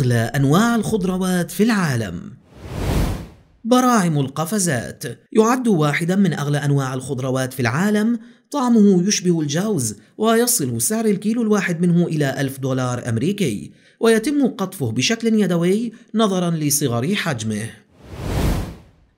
أغلى أنواع الخضروات في العالم براعم القفزات يعد واحدا من أغلى أنواع الخضروات في العالم طعمه يشبه الجوز ويصل سعر الكيلو الواحد منه إلى ألف دولار أمريكي ويتم قطفه بشكل يدوي نظرا لصغر حجمه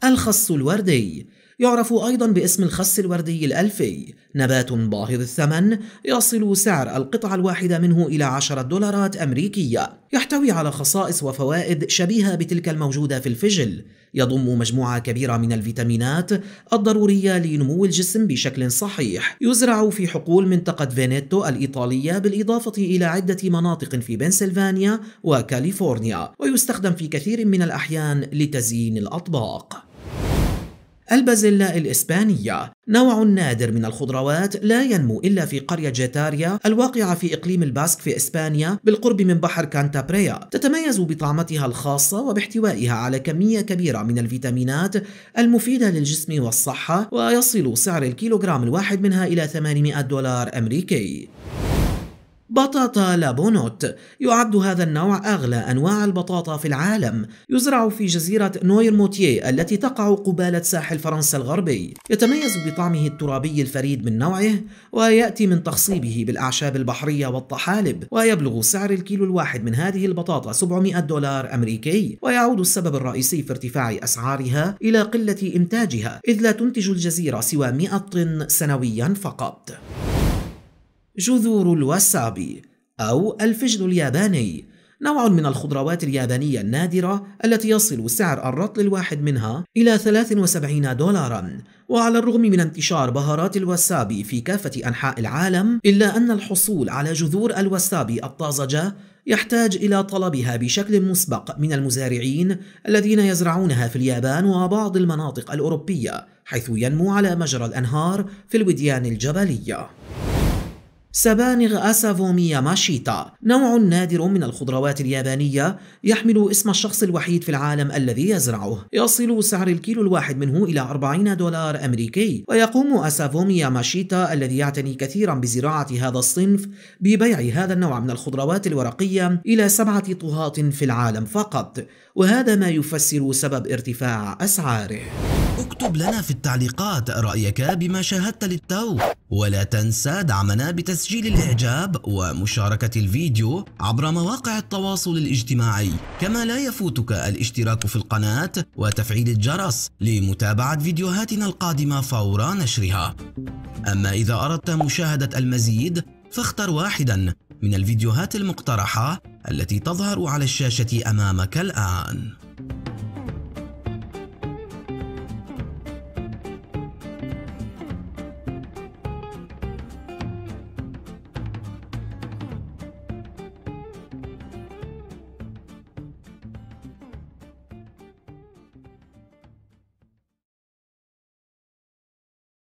الخس الوردي يعرف أيضا باسم الخس الوردي الألفي نبات باهظ الثمن يصل سعر القطعة الواحدة منه إلى 10 دولارات أمريكية يحتوي على خصائص وفوائد شبيهة بتلك الموجودة في الفجل يضم مجموعة كبيرة من الفيتامينات الضرورية لنمو الجسم بشكل صحيح يزرع في حقول منطقة فينيتو الإيطالية بالإضافة إلى عدة مناطق في بنسلفانيا وكاليفورنيا ويستخدم في كثير من الأحيان لتزيين الأطباق البازيلا الإسبانية نوع نادر من الخضروات لا ينمو إلا في قرية جيتاريا الواقعة في إقليم الباسك في إسبانيا بالقرب من بحر كانتابريا تتميز بطعمتها الخاصة وباحتوائها على كمية كبيرة من الفيتامينات المفيدة للجسم والصحة ويصل سعر الكيلوغرام الواحد منها إلى 800 دولار أمريكي بطاطا لابونوت يعد هذا النوع أغلى أنواع البطاطا في العالم يزرع في جزيرة موتيه التي تقع قبالة ساحل فرنسا الغربي يتميز بطعمه الترابي الفريد من نوعه ويأتي من تخصيبه بالأعشاب البحرية والطحالب ويبلغ سعر الكيلو الواحد من هذه البطاطا 700 دولار أمريكي ويعود السبب الرئيسي في ارتفاع أسعارها إلى قلة إنتاجها إذ لا تنتج الجزيرة سوى 100 طن سنويا فقط جذور الواسابي أو الفجل الياباني نوع من الخضروات اليابانية النادرة التي يصل سعر الرطل الواحد منها إلى 73 دولارا وعلى الرغم من انتشار بهارات الواسابي في كافة أنحاء العالم إلا أن الحصول على جذور الواسابي الطازجة يحتاج إلى طلبها بشكل مسبق من المزارعين الذين يزرعونها في اليابان وبعض المناطق الأوروبية حيث ينمو على مجرى الأنهار في الوديان الجبلية سبانغ أسافوميا ماشيتا نوع نادر من الخضروات اليابانية يحمل اسم الشخص الوحيد في العالم الذي يزرعه يصل سعر الكيلو الواحد منه إلى 40 دولار أمريكي ويقوم أسافوميا ماشيتا الذي يعتني كثيرا بزراعة هذا الصنف ببيع هذا النوع من الخضروات الورقية إلى سبعة طهاة في العالم فقط وهذا ما يفسر سبب ارتفاع أسعاره اكتب لنا في التعليقات رأيك بما شاهدت للتو ولا تنسى دعمنا بتسجيل تسجيل الإعجاب ومشاركة الفيديو عبر مواقع التواصل الاجتماعي كما لا يفوتك الاشتراك في القناة وتفعيل الجرس لمتابعة فيديوهاتنا القادمة فور نشرها أما إذا أردت مشاهدة المزيد فاختر واحدا من الفيديوهات المقترحة التي تظهر على الشاشة أمامك الآن